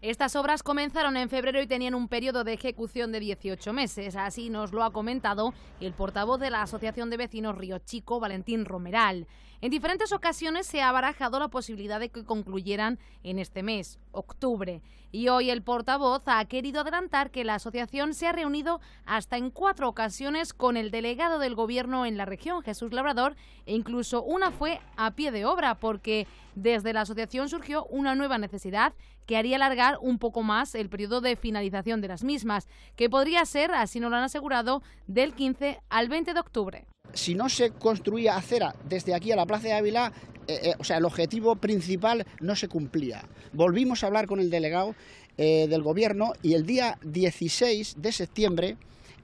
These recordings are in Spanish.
Estas obras comenzaron en febrero y tenían un periodo de ejecución de 18 meses. Así nos lo ha comentado el portavoz de la Asociación de Vecinos Río Chico, Valentín Romeral. En diferentes ocasiones se ha barajado la posibilidad de que concluyeran en este mes, octubre. Y hoy el portavoz ha querido adelantar que la asociación se ha reunido hasta en cuatro ocasiones con el delegado del gobierno en la región, Jesús Labrador, e incluso una fue a pie de obra porque desde la asociación surgió una nueva necesidad que haría alargar un poco más el periodo de finalización de las mismas, que podría ser, así nos lo han asegurado, del 15 al 20 de octubre. Si no se construía acera desde aquí a la Plaza de Ávila, eh, eh, o sea, el objetivo principal no se cumplía. Volvimos a hablar con el delegado eh, del gobierno y el día 16 de septiembre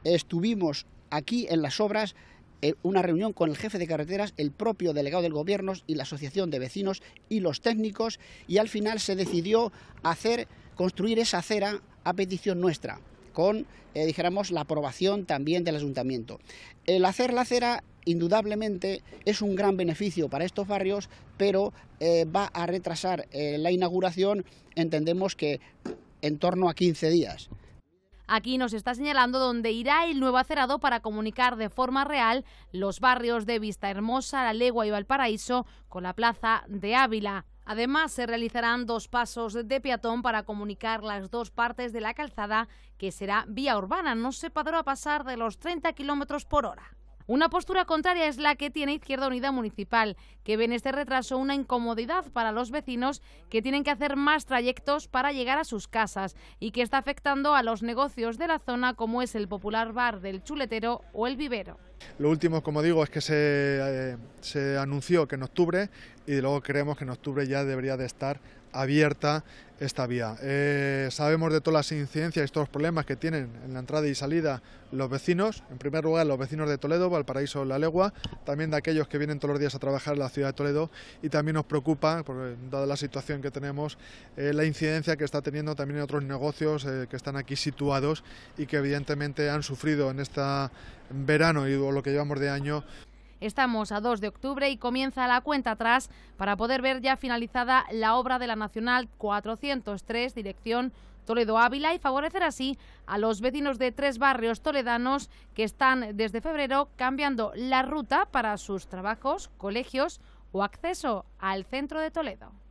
estuvimos aquí en las obras eh, una reunión con el jefe de carreteras, el propio delegado del gobierno y la asociación de vecinos y los técnicos y al final se decidió hacer, construir esa acera a petición nuestra con, eh, la aprobación también del ayuntamiento. El hacer la acera indudablemente es un gran beneficio para estos barrios, pero eh, va a retrasar la inauguración, entendemos que en torno a 15 días. Aquí nos está señalando dónde irá el nuevo acerado para comunicar de forma real los barrios de Vista Hermosa, La Legua y Valparaíso con la plaza de Ávila. Además, se realizarán dos pasos de peatón para comunicar las dos partes de la calzada, que será vía urbana. No se podrá pasar de los 30 kilómetros por hora. Una postura contraria es la que tiene Izquierda Unida Municipal, que ve en este retraso una incomodidad para los vecinos que tienen que hacer más trayectos para llegar a sus casas y que está afectando a los negocios de la zona como es el popular bar del chuletero o el vivero. Lo último, como digo, es que eh, se, anunció que en octubre y luego creemos que en octubre ya debería de estar abierta esta vía. Eh, sabemos de todas las incidencias y todos los problemas que tienen en la entrada y salida los vecinos. En primer lugar, los vecinos de Toledo, Valparaíso, La Legua, también de aquellos que vienen todos los días a trabajar en la ciudad de Toledo y también nos preocupa, ...por eh, dada la situación que tenemos, la incidencia que está teniendo también en otros negocios que están aquí situados y que evidentemente han sufrido en este verano y lo que llevamos de año. Estamos a 2 de octubre y comienza la cuenta atrás para poder ver ya finalizada la obra de la Nacional 403, dirección Toledo Ávila, y favorecer así a los vecinos de tres barrios toledanos que están desde febrero cambiando la ruta para sus trabajos, colegios o acceso al centro de Toledo.